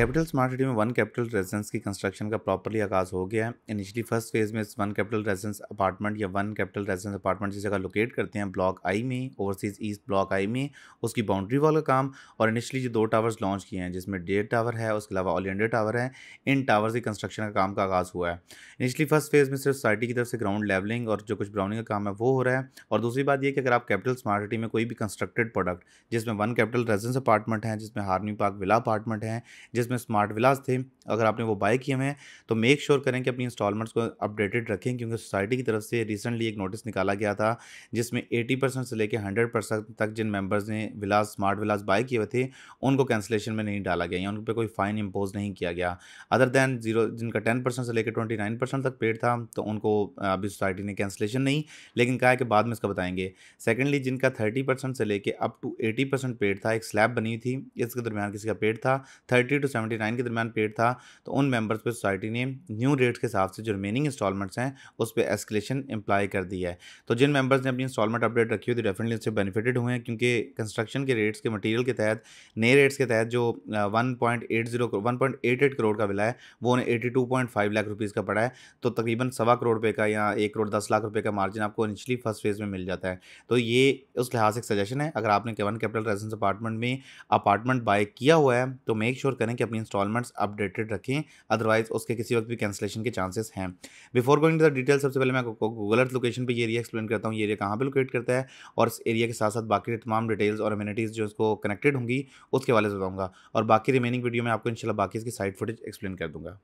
capital Smart City में One capital Residence की construction का प्रॉपरली आगाज हो गया है इनिशियली फर्स्ट फेज में इस वन कैपिटल रेजिडेंस अपार्टमेंट या वन कैपिटल रेजिडेंस अपार्टमेंट जिस जगह लोकेट करते हैं ब्लॉक आई में ओवरसीज ईस्ट ब्लॉक आई में उसकी बाउंड्री वॉल का काम और इनिशियली जो दो टावर्स लॉन्च किए हैं जिसमें डेढ़ टावर है उसके अलावा इंडिया टावर है इन टावर्स की कंस्ट्रक्शन का काम का आगाज़ हुआ है इनिशियली फर्स्ट फेज में सिर्फ सोसाइटी की तरफ से ग्राउंड लेवलिंग और जो कुछ ब्राउनिंग का काम है वो हो रहा है और दूसरी बात यह कि अगर आप कैपिटल स्मार्ट सिटी में कोई भी कंस्ट्रक्टेड प्रोडक्ट जिसमें वन कैपिटल रेजिडेंस अपार्टमेंट है जिसमें हार्मी पार्क विला अपार्टमेंट है जिसमें इसमें स्मार्ट विलास थे अगर आपने वो बाय किए हुए हैं तो मेक श्योर करें कि अपनी इंस्टॉलमेंट्स को अपडेटेड रखें क्योंकि सोसाइटी की तरफ से रिसेंटली एक नोटिस निकाला गया था जिसमें 80 परसेंट से लेकर 100 परसेंट तक जिन मेंबर्स ने विलास स्मार्ट विलास बाय किए हुए थे उनको कैंसिलेशन में नहीं डाला गया या उन पर कोई फाइन इम्पोज नहीं किया गया अदर दैन जीरो जिनका टेन से लेकर ट्वेंटी तक पेड था तो उनको अभी सोसाइटी ने कैंसिलेशन नहीं लेकिन कहा कि बाद में इसका बताएंगे सेकेंडली जिनका थर्टी परसेंट से लेकर up to eighty percent paid था एक स्लैब बनी थी इसके दरमियान किसी का पेड था थर्टी टू सेवेंटी नाइन के दरमियान पेड था तो उन मेंबर्स पे सोसाइटी ने न्यू रेट्स के हिसाब से जो रिमेनिंग इंस्टॉलमेंट्स हैं उस पर एस्केलेशन इंप्लाई कर दी है तो जिन मेंबर्स ने अपनी इंस्टॉलमेंट अपडेट रखी हुई थी डेफिनेटली उससे बेनिफिटेड हुए हैं क्योंकि कंस्ट्रक्शन के रेट्स के मटीरियल के तहत नए रेट्स के तहत जो one point eight zero one point eight eight crore का बिल है वो उन्हें eighty two point five lakh rupees का पड़ा है तो तकरीबन सवा करोड़ रुपये का या एक करोड़ दस लाख रुपये का मार्जिन आपको इनिशियली फर्स्ट फेज़ में मिल जाता है तो ये उस लिहाज से एक सजेशन है अगर आपने केवन कैपिटल रेजिडेंस अपार्टमेंट में अपार्टमेंट बाय किया हुआ है तो मेक श्योर करें कि अपनी इंस्टॉलमेंट्स अपडेटेड रखें अदरवाइज उसके किसी वक्त भी कैंसिलेशन के चांसेस हैं before going to the detail सबसे पहले मैं आपको गूगल अर्थ लोकेशन पर ये एरिया एक्सप्लेन करता हूँ ये एरिया कहाँ पर लोकेट करता है और इस एरिया के साथ साथ बाकी तमाम डिटेल्स और अम्यूनिटीज़ जो इसको कनेक्टेड होंगी उसके वाले से बताऊँगा और बाकी रिमेनिंग वीडियो में आपको इनशाला बाकी इसकी साइड फुटेज एक्सप्लेन कर दूँगा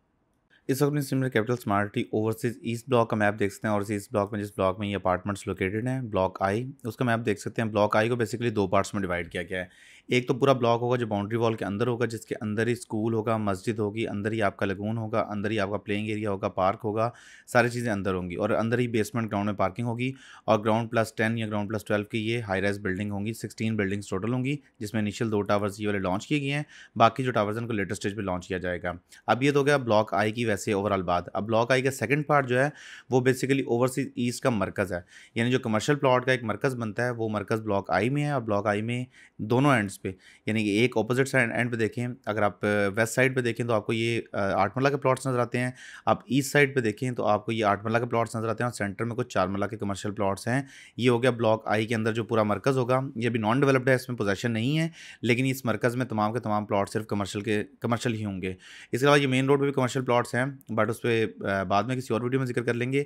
इस वक्त similar Capital Smart City overseas east block का मैप देख सकते हैं और इस ब्लॉक में जिस ब्लॉक में ये अपार्टमेंट्स लोकेटेड हैं ब्लॉक आई उसका मैप देख सकते हैं ब्लॉक आई को बेसिकली दो पार्ट्स में डिवाइड किया गया है एक तो पूरा ब्लॉक होगा जो बाउंड्री वॉल के अंदर होगा जिसके अंदर ही स्कूल होगा मस्जिद होगी अंदर ही आपका लगून होगा अंदर ही आपका प्लेइंग एरिया होगा पार्क होगा सारी चीज़ें अंदर होंगी और अंदर ही बेसमेंट ग्राउंड में पार्किंग होगी और ग्राउंड प्लस टेन या ग्राउंड प्लस ट्वेल्व की ये हाई राइज बिल्डिंग होंगी सिक्सटीन बिल्डिंग्स टोटल होंगी जिसमें इनिशियल दो टावर्स ये वाले लॉन्च किए गए हैं बाकी जो टावर्स हैं उनको लेटेस्ट स्टेज पर लॉन्च किया जाएगा अब ये तो गया ब्लॉक आई की कैसे ओवरऑल बात अब ब्लॉक आई का सेकंड पार्ट जो है वो बेसिकली ओवरसीज ईस्ट का मरकज़ है यानी जो कमर्शियल प्लॉट का एक मरकज़ बनता है वो मरकज़ ब्लॉक आई में है और ब्लॉक आई में दोनों एंड्स पे यानी कि एक अपोजिट साइड एंड पे देखें अगर आप वेस्ट साइड पे देखें तो आपको ये आठमला के प्लॉट्स नज़र आते हैं आप ईस्ट साइड पे देखें तो आपको ये आठमला के प्लॉट्स नज़र आते हैं और सेंटर में कुछ चार मला के कमर्शियल प्लॉट्स हैं ये हो गया ब्लॉक आई के अंदर जो पूरा मरकज़ होगा ये भी नॉन डेवलप्ड है इसमें पोजेशन नहीं है लेकिन इस मरकज़ में तमाम के तमाम प्लॉट सिर्फ कमर्शल के कमर्शल ही होंगे इसके अलावा ये मेन रोड पर भी कमर्शल प्लाट्स हैं हैं बट उस पर बाद में किसी और वीडियो में जिक्र कर लेंगे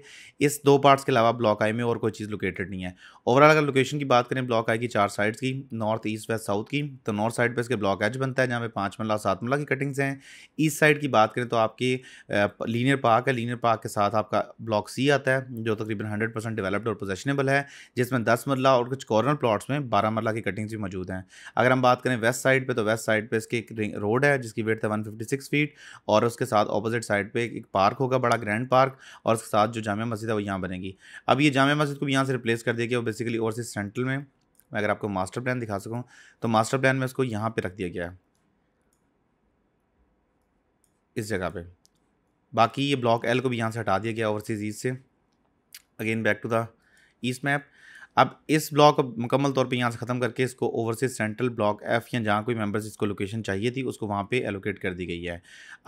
इस दो पार्ट्स के अलावा ब्लॉक आई में और कोई चीज़ लोकेटेड नहीं है ओवरऑल अगर लोकेशन की बात करें ब्लॉक आई की चार साइड्स की नॉर्थ ईस्ट वेस्ट साउथ की तो नॉर्थ साइड पर इसके ब्लॉक एज बनता है जहाँ पे पाँच मल्ला सात मल्ला की कटिंग्स हैं ईस्ट साइड की बात करें तो आपके लीनियर पार्क है लीनियर पार्क के साथ आपका ब्लॉक सी आता है जो तकरीबन हंड्रेड परसेंट डेवलप्ड और पोजेशनेबल है जिसमें दस मरला और कुछ कॉर्नर प्लाट्स में बारह मरला की कटिंग्स भी मौजूद हैं अगर हम बात करें वेस्ट साइड पर तो वेस्ट साइड पर इसके एक रोड है जिसकी वेट है वन फिफ्टी सिक्स फीट और उसके साथ ऑपोजिट साइड साइड पे एक पार्क होगा बड़ा ग्रैंड पार्क और उसके साथ जो जामा मस्जिद है वो यहाँ बनेगी अब ये जामा मस्जिद को भी यहाँ से रिप्लेस कर दिया गया बेसिकली ओवरसीज सेंट्रल में मैं अगर आपको मास्टर प्लान दिखा सकूँ तो मास्टर प्लान में उसको यहाँ पर रख दिया गया है इस जगह पर बाकी ये ब्लॉक एल को भी यहाँ से हटा दिया गया ओवरसीज़ ईस्ट से again back to the east map अब इस ब्लॉक को मुकम्मल तौर पे यहाँ से ख़त्म करके इसको ओवरसीज सेंट्रल ब्लॉक एफ़ या जहाँ कोई मेंबर्स इसको लोकेशन चाहिए थी उसको वहाँ पे एलोकेट कर दी गई है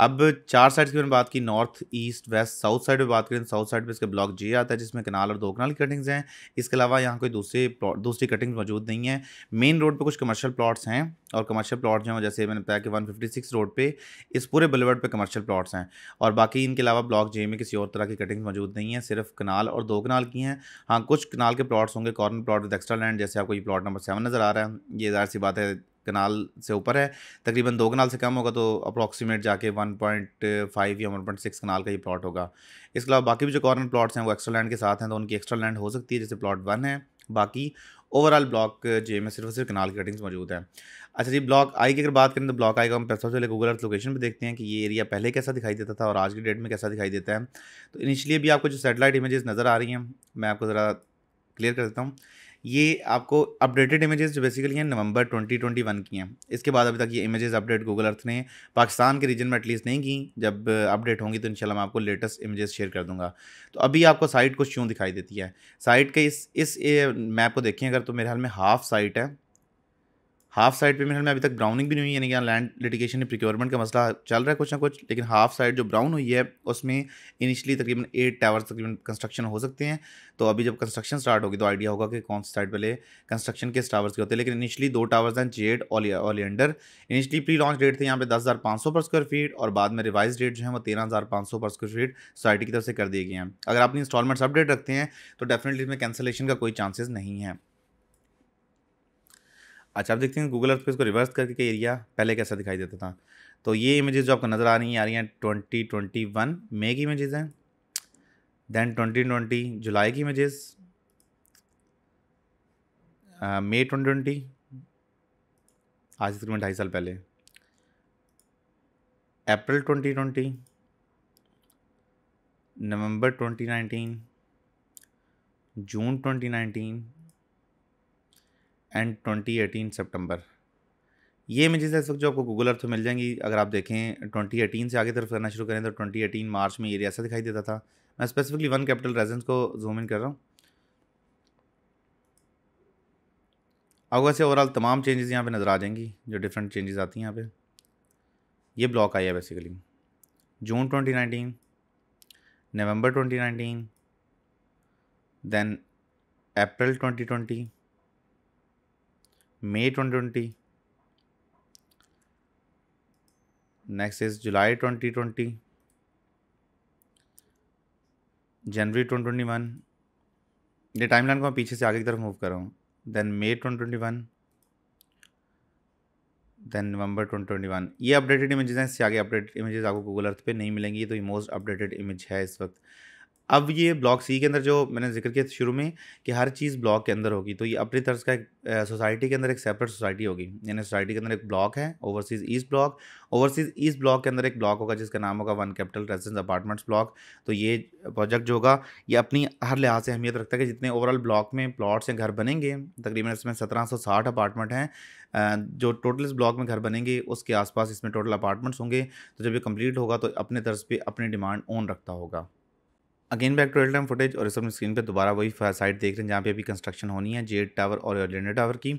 अब चार साइड्स की मैंने बात की north east west south side पर बात करें साउथ साइड पर इसका ब्लॉक जे आता है जिसमें कनाल और दो कनाल की कटिंग्स हैं इसके अलावा यहाँ कोई दूसरे दूसरी कटिंग्स मौजूद नहीं है मेन रोड पर कुछ कमर्शल प्लाट्स हैं और कमर्शियल प्लाट जो हैं जैसे मैंने बताया कि वन रोड पर इस पूरे बलवर्ड पर कमर्शल प्लाट्स हैं और बाकी इनके अलावा ब्लॉक जे में किसी और तरह की कटिंग्स मौजूद नहीं है सिर्फ कनाल और दो कनाल की हैं हाँ कुछ कनाल के प्लाट्स होंगे corner plot with extra land जैसे आपको ये प्लॉट नंबर सेवन नज़र आ रहा है ये ज़ाहिर सी बात है कनाल से ऊपर है तकरीबन दो कनाल से कम होगा तो अप्रॉक्सीमेट जाके 1.5 या 1.6 कनाल का ये प्लॉट होगा इसके अलावा बाकी भी जो कॉर्नर प्लॉट्स हैं वो एक्स्ट्रा लैंड के साथ हैं तो उनकी एक्स्ट्रा लैंड हो सकती है जैसे प्लॉट वन है बाकी ओवरऑल ब्लॉक जे में सिर्फ सिर्फ कनाल की कटिंग्स मौजूद हैं अच्छा जी ब्लॉक आई की अगर बात करें तो ब्लॉक आई का हम सबसे पहले गूगल अर्थ लोकेशन पे देखते हैं कि ये एरिया पहले कैसा दिखाई देता था और आज की डेट में कैसा दिखाई देता है तो इनिशियली भी आपको जो सेटेलाइट इमेजेस नज़र आ रही हैं मैं आपको ज़रा क्लियर कर देता हूँ ये आपको अपडेटेड इमेजेस जो बेसिकली हैं नवंबर 2021 की हैं इसके बाद अभी तक ये इमेजेस अपडेट गूगल अर्थ ने पाकिस्तान के रीजन में एटलीस्ट नहीं की जब अपडेट होंगी तो इंशाल्लाह मैं आपको लेटेस्ट इमेजेस शेयर कर दूंगा तो अभी आपको साइट कुछ यूँ दिखाई देती है साइट के इस इस मैप को देखें अगर तो मेरे हाल में हाफ साइट है हाफ साइड पे मेरे ख्याल में अभी तक ब्राउनिंग भी नहीं हुई यानी कि लैंड लिटिगेशन या प्रिक्योरमेंट का मसला चल रहा है कुछ ना कुछ लेकिन हाफ साइड जो ब्राउन हुई है उसमें इनिशियली तकरीबन एट टावर्स तकरीबन कंस्ट्रक्शन हो सकते हैं तो अभी जब कंस्ट्रक्शन स्टार्ट होगी तो आइडिया होगा कि कौन सी साइड पहले कंस्ट्रक्शन किस टावर्स के होते हैं लेकिन इनिशियली दो टावर्स हैं Jade Oleander initially pre launch rate थे यहाँ पे दस हज़ार पाँच सौ पर स्क्वायर फीट और बाद में रिवाइज रेट जो है वो तेरह हज़ार पाँच सौ पर स्क्वायर फीट सोसाइटी की तरफ से कर दिए गए हैं अगर आप इंस्टॉलमेंट्स अपडेट रखते हैं तो डेफिनेटली इसमें कैंसिलेशन का कोई चांसेस नहीं है अच्छा आप देखते हैं गूगल अर्थ पे इसको रिवर्स करके के एरिया पहले कैसा दिखाई देता था तो ये इमेजेस जो आपको नज़र आ रही हैं आ रही हैं ट्वेंटी ट्वेंटी वन मे की इमेजेस हैं देन ट्वेंटी ट्वेंटी जुलाई की इमेजेस मे ट्वेंटी ट्वेंटी आज तक में ढाई साल पहले April twenty twenty November twenty nineteen June twenty nineteen and twenty eighteen September ये इमेजेस इस वक्त जो आपको गूगल अर्थ मिल जाएंगी अगर आप देखें ट्वेंटी एटीन से आगे तरफ करना शुरू करें तो ट्वेंटी एटीन मार्च में एरिया ऐसा दिखाई देता था मैं स्पेसिफिकली वन कैपिटल रेजेंस को जूम इन कर रहा हूँ अब वैसे ओवरऑल तमाम चेंजेस यहाँ पे नज़र आ जाएंगी जो डिफरेंट चेंजेस आती हैं यहाँ पे ये ब्लॉक आई है basically June 2019 November 2019 then April 2020 May twenty twenty next is July twenty twenty January twenty twenty one ये टाइम लाइन को मैं पीछे से आगे की तरफ मूव कर रहा हूँ then May twenty twenty one then November twenty twenty one ये अपडेटेड इमेजेस हैं इससे आगे अपडेटेड इमेजेस आपको गूगल अर्थ पे नहीं मिलेंगी तो ये मोस्ट अपडेटेड इमेज है इस वक्त अब ये ब्लॉक सी के अंदर जो मैंने जिक्र किया शुरू में कि हर चीज़ ब्लॉक के अंदर होगी तो ये अपनी तर्ज का एक सोसाइटी के अंदर एक सेपरेट सोसाइटी होगी यानी सोसाइटी के अंदर एक ब्लॉक है overseas east block overseas east block के अंदर एक ब्लॉक होगा जिसका नाम होगा one capital residence apartments block तो ये प्रोजेक्ट जो होगा ये अपनी हर लिहाज से अहमियत रखता है कि जितने ओवरऑल ब्लॉक में प्लाट्स या घर बनेंगे तकरीबन इसमें सत्रह सौ साठ अपार्टमेंट हैं जो टोटल इस ब्लॉक में घर बनेंगे उसके आसपास इसमें टोटल अपार्टमेंट्स होंगे तो जब ये कंप्लीट होगा तो अपने तर्ज पर अपनी डिमांड ऑन रखता होगा again back to real time footage और इस अपनी स्क्रीन पे दोबारा वही साइट देख रहे हैं जहाँ पे अभी कंस्ट्रक्शन होनी है जेड टावर और एलियन टावर की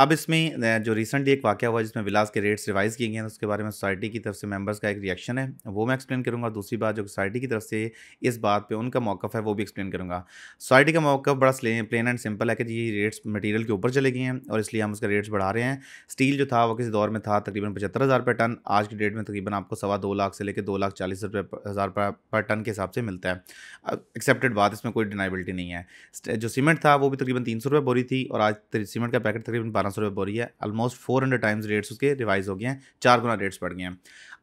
अब इसमें जो रिसेंटली एक वाक्य हुआ जिसमें विलास के रेट्स रिवाइज किए गए हैं तो उसके बारे में सोसाइटी की तरफ से मेंबर्स का एक रिएक्शन है वो मैं एक्सप्लेन करूँगा दूसरी बात जो सोसाइटी की तरफ से इस बात पर उनका मौक़ है वो भी एक्सप्लेन करूँगा सोसाइटी का मौका बड़ा प्लेन एंड सिंपल है कि जी रेट्स मटीरियल के ऊपर चले गए हैं और इसलिए हम उसका रेट्स बढ़ा रहे हैं स्टील जो था वो किसी दौर में था तकरीबन पचहत्तर हज़ार रुपये टन आज की डेट में तकरीबन आपको सवा दो लाख से लेकर दो लाख चालीस हज़ार पर टन के हिसाब से मिलता है एक्सेप्टेड बात इसमें कोई डिनाइबिलिटी नहीं है जो सीमेंट था वो भी तकरीबन तीन सौ रुपये बोरी थी और आज सीमेंट का पैकेट तकरीबन बारह सौ रुपये बोरी है almost four hundred times rates उसके रिवाइज हो गए हैं चार गुना रेट्स बढ़ गए हैं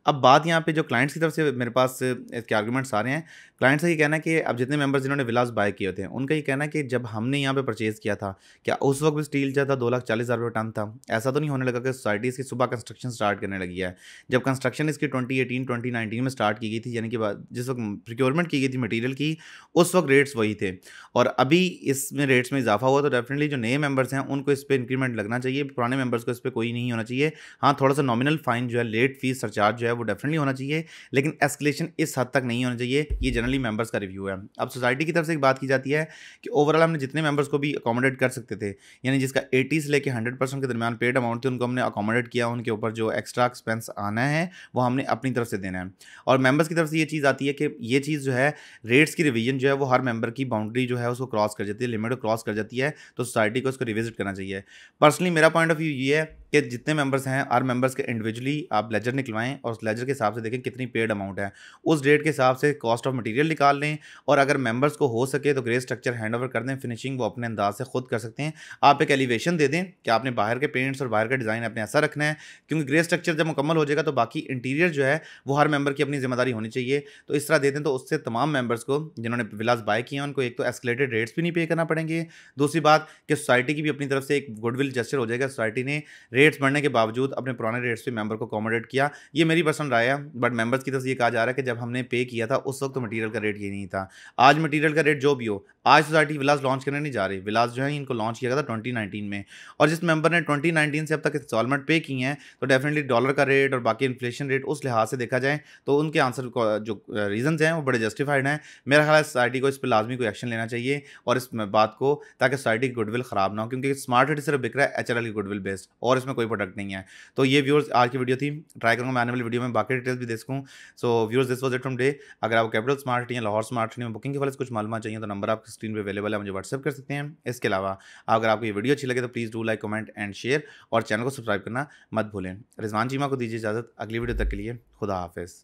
अब बात यहाँ पे जो क्लाइंट्स की तरफ से मेरे पास इसके आर्गूमेंट्स आ रहे हैं क्लाइंट्स का ये कहना है कि अब जितने मेंबर्स जिन्होंने विलास बाय किए होते हैं उनका ये कहना है कि जब हमने यहाँ पे परचेज़ किया था क्या उस वक्त भी स्टील जो था दो लाख चालीस हज़ार रुपये टन था ऐसा तो नहीं होने लगा कि सोसाइटी की सुबह कंस्ट्रक्शन स्टार्ट करने लगी है जब कंस्ट्रक्शन इसकी ट्वेंटी एटीन ट्वेंटी नाइनटीन में स्टार्ट की गई थी यानी कि जिस वक्त प्रिक्योरमेंट की गई थी मटीरियल की उस वक्त रेट्स वही थे और अभी इसमें रेट्स में इजाफा हुआ तो डेफिनेटली जो नए मेंबर्स हैं उनको इस पर इंक्रीमेंट लगना चाहिए पुराने मेंबर्स को इस पर कोई नहीं होना चाहिए हाँ थोड़ा सा नॉमिनल फाइन जो है लेट फीस सरचार्ज जो है है वो डेफिनेटली होना चाहिए लेकिन एस्केलेशन इस हद तक नहीं होना चाहिए ये जनरली मेंबर्स का रिव्यू है अब सोसाइटी की तरफ से एक बात की जाती है कि ओवरऑल हमने जितने मेंबर्स को भी अकोमोडेट कर सकते थे यानी जिसका एटी से लेकर हंड्रेड परसेंट के दरमियान पेड अमाउंट थे उनको हमने अकोमोडेट किया उनके ऊपर जो एक्स्ट्रा एक्सपेंस आना है वो हमने अपनी तरफ से देना है और मेंबर्स की तरफ से ये चीज़ आती है कि ये चीज़ जो है रेट्स की रिविजन जो है वो हर मेंबर की बाउंड्री जो है उसको क्रॉस कर जाती है लिमिट क्रॉस कर जाती है तो सोसाइटी को उसको रिविजिट करना चाहिए पर्सनली मेरा पॉइंट ऑफ व्यू ये है कि जितने मेंबर्स हैं आर मेंबर्स के इंडिविजुअली आप लेजर निकलवाएं और उस लेजर के हिसाब से देखें कितनी पेड अमाउंट है उस डेट के हिसाब से कॉस्ट ऑफ मटेरियल निकाल लें और अगर मेंबर्स को हो सके तो ग्रे स्ट्रक्चर हैंड ओवर कर दें फिनिशिंग वो अपने अंदाज से खुद कर सकते हैं आप एक एलिवेशन दे दें कि आपने बाहर के पेंट्स और बाहर का डिज़ाइन अपने ऐसा रखना है क्योंकि ग्रे स्ट्रक्चर जब मुकम्मल हो जाएगा तो बाकी इंटीरियर जो है वो हर मेंबर की अपनी जिम्मेदारी होनी चाहिए तो इस तरह दे दें तो उससे तमाम मेंबर्स को जिन्होंने विलास बाय किए हैं उनको एक तो एस्केलेटेड रेट्स भी नहीं पे करना पड़ेंगे दूसरी बात कि सोसाइटी की भी अपनी तरफ से एक गुडविल जस्टर हो जाएगा सोसाइटी ने रेट रेट्स बढ़ने के बावजूद अपने पुराने रेट्स पे मेंबर को अकोमोडेट किया ये मेरी पसंद राय है बट मेंबर्स की तरफ से ये कहा जा रहा है कि जब हमने पे किया था उस वक्त तो मटीरियल का रेट ये नहीं था आज मटीरियल का रेट जो भी हो आज सोसाइटी विलास लॉन्च करने नहीं जा रही विलास जो है इनको लॉन्च किया गया था ट्वेंटी नाइनटीन में और जिस मेंबर ने ट्वेंटी नाइनटीन से अब तक इंस्टॉलमेंट पे किए हैं तो डेफिनेटली डॉलर का रेट और बाकी इन्फ्लेशन रेट उस लिहाज से देखा जाए तो उनके आंसर जो रीजन हैं वो बड़े जस्टिफाइड हैं मेरा ख्याल है सोसाइटी को इस पर लाजमी कोई एक्शन लेना चाहिए और इस बात को ताकि सोसाइटी की गुडविल ख़राब ना हो क्योंकि स्मार्ट सिटी सिर्फ बिक रहा है एच की गुडविल बेस्ड और इसमें में कोई प्रोडक्ट नहीं है तो ये व्यूअर्स आज की वीडियो थी ट्राई करूँगा मैं आने वाली वीडियो में बाकी डिटेल्स भी दे सकूँ so viewers this was it from day अगर आपको कैपिटल स्मार्ट या लाहौर स्मार्ट में बुकिंग के वाले कुछ मालूम चाहिए तो नंबर आपकी स्क्रीन पर अवेलेबल है मुझे व्हाट्सअप कर सकते हैं इसके अलावा अगर आपको ये वीडियो अच्छी लगे तो please do like comment and share और चैनल को सब्सक्राइब करना मत भूलें रिजवान चीमा को दीजिए इजाज़त अगली वीडियो तक के लिए खुदा हाफिज़